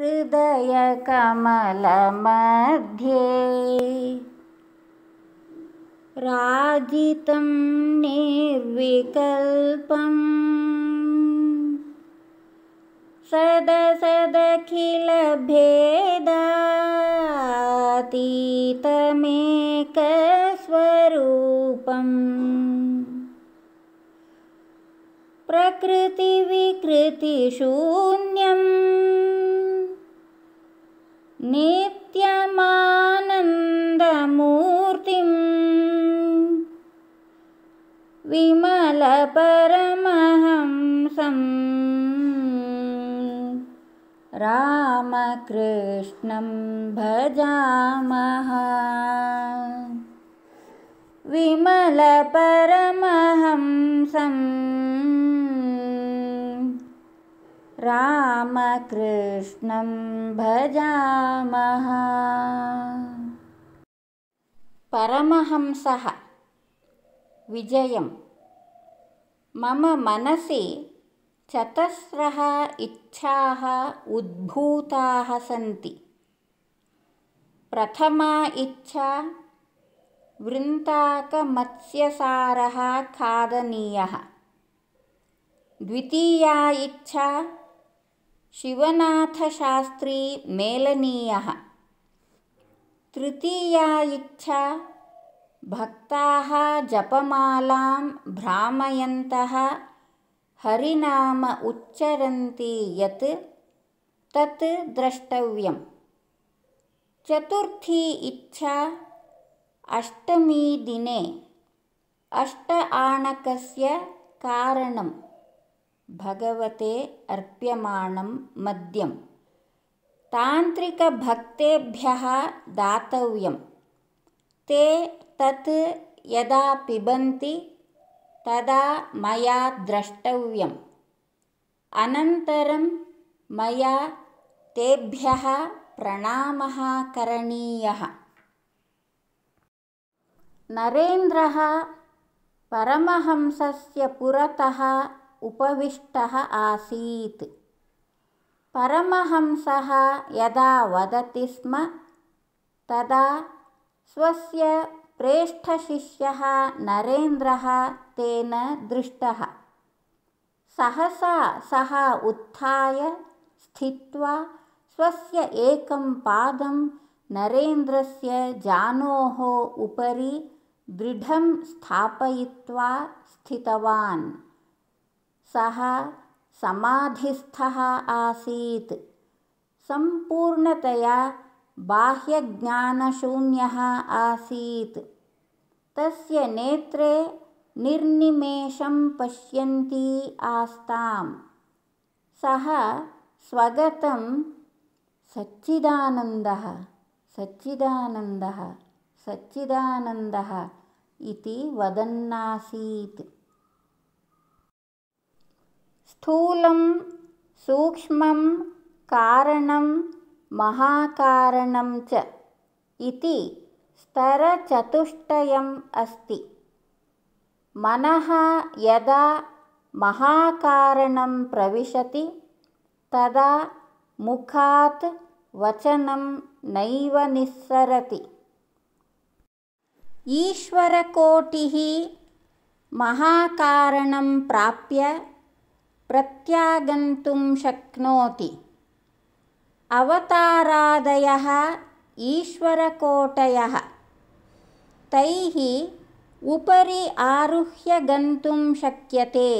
हृदयकमलमध्ये राजितं निर्विकल्पम् सदसदखिलभेदातीतमेकस्वरूपम् प्रकृतिविकृतिशून्यम् नित्यमानन्दमूर्तिं विमलपरमहंसम् रामकृष्णं भजामः विमलपरमहंसम् रामकृष्णं भजामः परमहंसः विजयं मम मनसि चतस्रः इच्छाः उद्भूताः सन्ति प्रथमा इच्छा वृन्ताकमत्स्यसारः खादनीयः द्वितीया इच्छा शिवनाथशास्त्री मेलनीयः तृतीया इच्छा भक्ताः जपमालां भ्रामयन्तः हरिनाम उच्चरन्ति यत् तत् द्रष्टव्यम् चतुर्थी इच्छा अष्टमी दिने अष्ट आणकस्य कारणम् भगवते अर्प्यमाणं मद्यं तान्त्रिकभक्तेभ्यः दातव्यं ते तत् यदा पिबन्ति तदा मया द्रष्टव्यम् अनन्तरं मया तेभ्यः प्रणामः करणीयः नरेन्द्रः परमहंसस्य पुरतः उपविष्टः आसीत् परमहंसः यदा वदति स्म तदा स्वस्य प्रेष्ठशिष्यः नरेन्द्रः तेन दृष्टः सहसा सः उत्थाय स्थित्वा स्वस्य एकं पादं नरेन्द्रस्य जानोः उपरि दृढं स्थापयित्वा स्थितवान् सः समाधिस्थः आसीत् सम्पूर्णतया बाह्यज्ञानशून्यः आसीत् तस्य नेत्रे निर्निमेषं पश्यन्ती आस्ताम् सः स्वगतं सच्चिदानन्दः सच्चिदानन्दः सच्चिदानन्दः इति वदन्नासीत् स्थूलं सूक्ष्मं कारणं महाकारणं च इति स्तरचतुष्टयम् अस्ति मनः यदा महाकारणं प्रविशति तदा मुखात् वचनं नैव निस्सरति ईश्वरकोटिः महाकारणं प्राप्य प्रत्यागन्तुं शक्नोति अवतारादयः ईश्वरकोटयः तैः उपरि आरुह्य गन्तुं शक्यते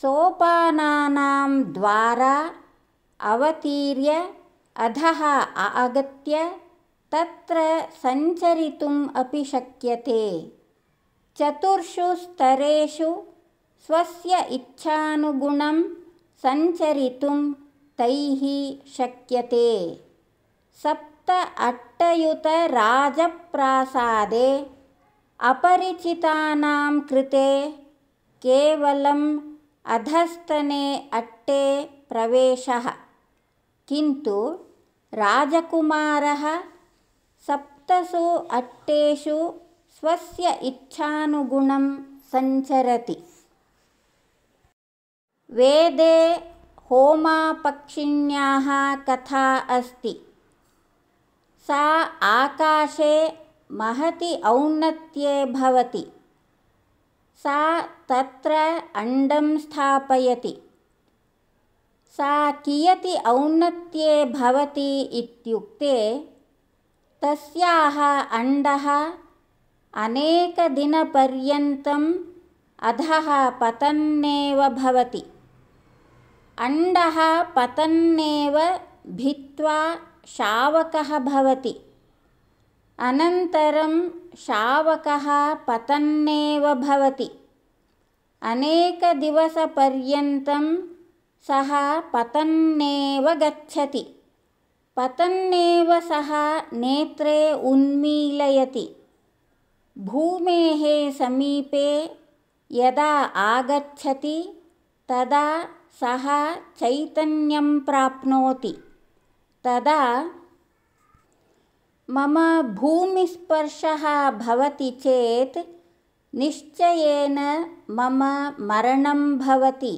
सोपानानां द्वारा अवतीर्य अधः आगत्य तत्र सञ्चरितुम् अपि शक्यते चतुर्षु स्तरेषु स्वस्य इच्छानुगुणं सञ्चरितुं तैः शक्यते सप्त अट्टयुतराजप्रासादे अपरिचितानां कृते केवलम् अधस्तने अट्टे प्रवेशः किन्तु राजकुमारः सप्तसु अट्टेषु स्वस्य इच्छानुगुणं सञ्चरति वेदे होमापक्षिण्याः कथा अस्ति सा आकाशे महति औन्नत्ये भवति सा तत्र अण्डं स्थापयति सा कियति औन्नत्ये भवति इत्युक्ते तस्याः अण्डः अनेकदिनपर्यन्तम् अधः पतन्नेव भवति अण्डः पतन्नेव भित्त्वा शावकः भवति अनन्तरं शावकः पतन्नेव भवति अनेकदिवसपर्यन्तं सः पतन्नेव गच्छति पतन्नेव सः नेत्रे उन्मीलयति भूमेः समीपे यदा आगच्छति तदा सः चैतन्यं प्राप्नोति तदा मम भूमिस्पर्शः भवति चेत् निश्चयेन मम मरणं भवति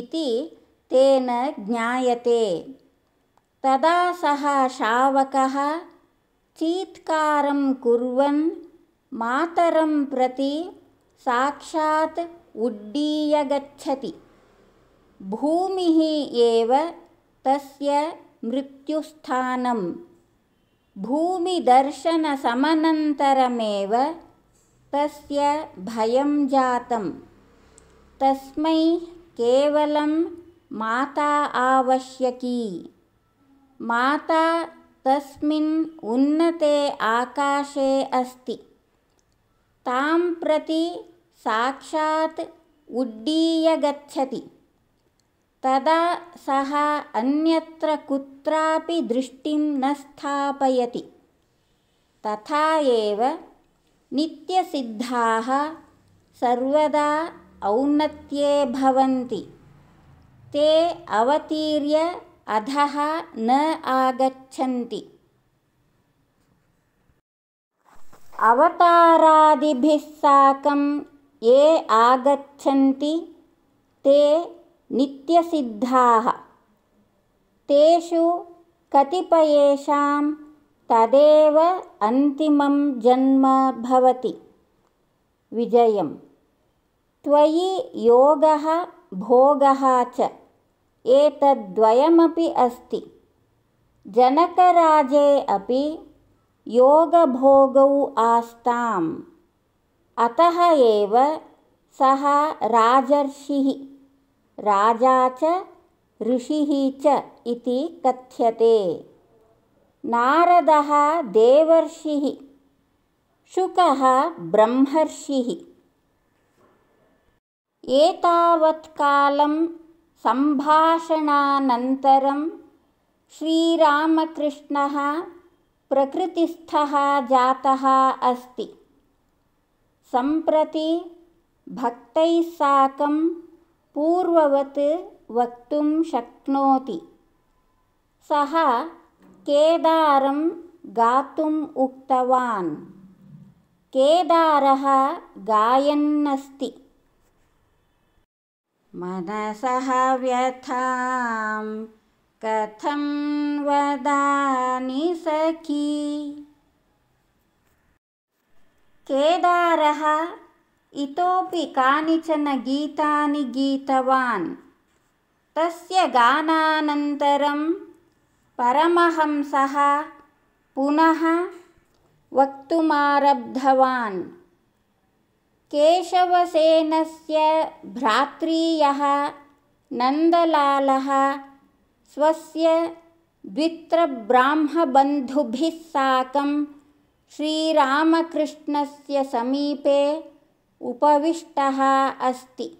इति तेन ज्ञायते तदा सः शावकः चीत्कारं कुर्वन् मातरं प्रति साक्षात् गच्छति। भूमिः एव तस्य मृत्युस्थानं भूमिदर्शनसमनन्तरमेव तस्य भयं जातं तस्मै केवलं माता आवश्यकी माता तस्मिन् उन्नते आकाशे अस्ति तां प्रति साक्षात् उड्डीय गच्छति तदा सः अन्यत्र कुत्रापि दृष्टिं न स्थापयति तथा एव नित्यसिद्धाः सर्वदा औन्नत्ये भवन्ति ते अवतीर्य अधः न आगच्छन्ति साकं ये आगच्छन्ति ते नित्यसिद्धाः तेषु कतिपयेषां तदेव अन्तिमं जन्म भवति विजयं त्वयि योगः भोगः च एतद्वयमपि अस्ति जनकराजे अपि योगभोगौ आस्ताम् अतः एव सः राजर्षिः राजा च ऋषिः च इति कथ्यते नारदः देवर्षिः शुकः ब्रह्मर्षिः एतावत्कालं कालं सम्भाषणानन्तरं श्रीरामकृष्णः प्रकृतिस्थः जातः अस्ति सम्प्रति साकं पूर्ववत् वक्तुं शक्नोति सः केदारं गातुम् उक्तवान् केदारः गायन्नस्ति मनसः व्यथां कथं वदानि सखी केदारः इतोपि कानिचन गीतानि गीतवान् तस्य गानानन्तरं परमहंसः पुनः वक्तुमारब्धवान् केशवसेनस्य भ्रातृयः नन्दलालः स्वस्य साकं श्रीरामकृष्णस्य समीपे उपविष्टः अस्ति